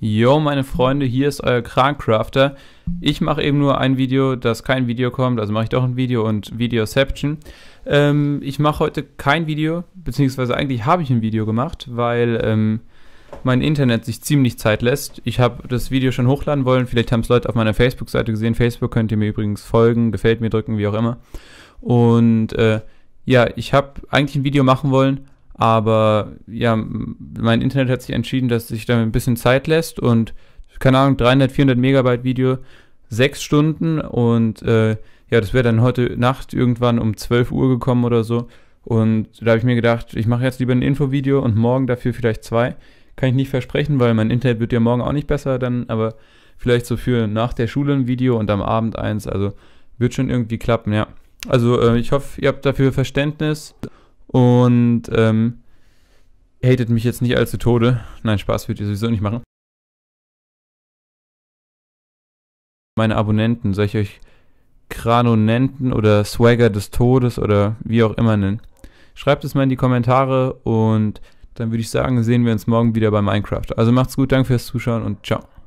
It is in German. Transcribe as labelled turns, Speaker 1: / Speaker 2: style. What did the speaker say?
Speaker 1: Yo, meine Freunde, hier ist euer Krancrafter. Ich mache eben nur ein Video, dass kein Video kommt, also mache ich doch ein Video und Videoception. Ähm, ich mache heute kein Video, beziehungsweise eigentlich habe ich ein Video gemacht, weil ähm, mein Internet sich ziemlich Zeit lässt. Ich habe das Video schon hochladen wollen, vielleicht haben es Leute auf meiner Facebook-Seite gesehen. Facebook könnt ihr mir übrigens folgen, gefällt mir drücken, wie auch immer. Und äh, ja, ich habe eigentlich ein Video machen wollen, aber ja, mein Internet hat sich entschieden, dass sich damit ein bisschen Zeit lässt und keine Ahnung, 300, 400 Megabyte Video, sechs Stunden und äh, ja, das wäre dann heute Nacht irgendwann um 12 Uhr gekommen oder so. Und da habe ich mir gedacht, ich mache jetzt lieber ein Infovideo und morgen dafür vielleicht zwei. Kann ich nicht versprechen, weil mein Internet wird ja morgen auch nicht besser dann, aber vielleicht so für nach der Schule ein Video und am Abend eins. Also wird schon irgendwie klappen, ja. Also äh, ich hoffe, ihr habt dafür Verständnis. Und ähm, hatet mich jetzt nicht allzu Tode. Nein, Spaß würdet ihr sowieso nicht machen.
Speaker 2: Meine Abonnenten, soll ich euch
Speaker 1: Kranonenten oder Swagger des Todes oder wie auch immer nennen? Schreibt es mal in die Kommentare und dann würde ich sagen, sehen wir uns morgen wieder bei Minecraft. Also macht's gut, danke fürs
Speaker 2: Zuschauen und ciao.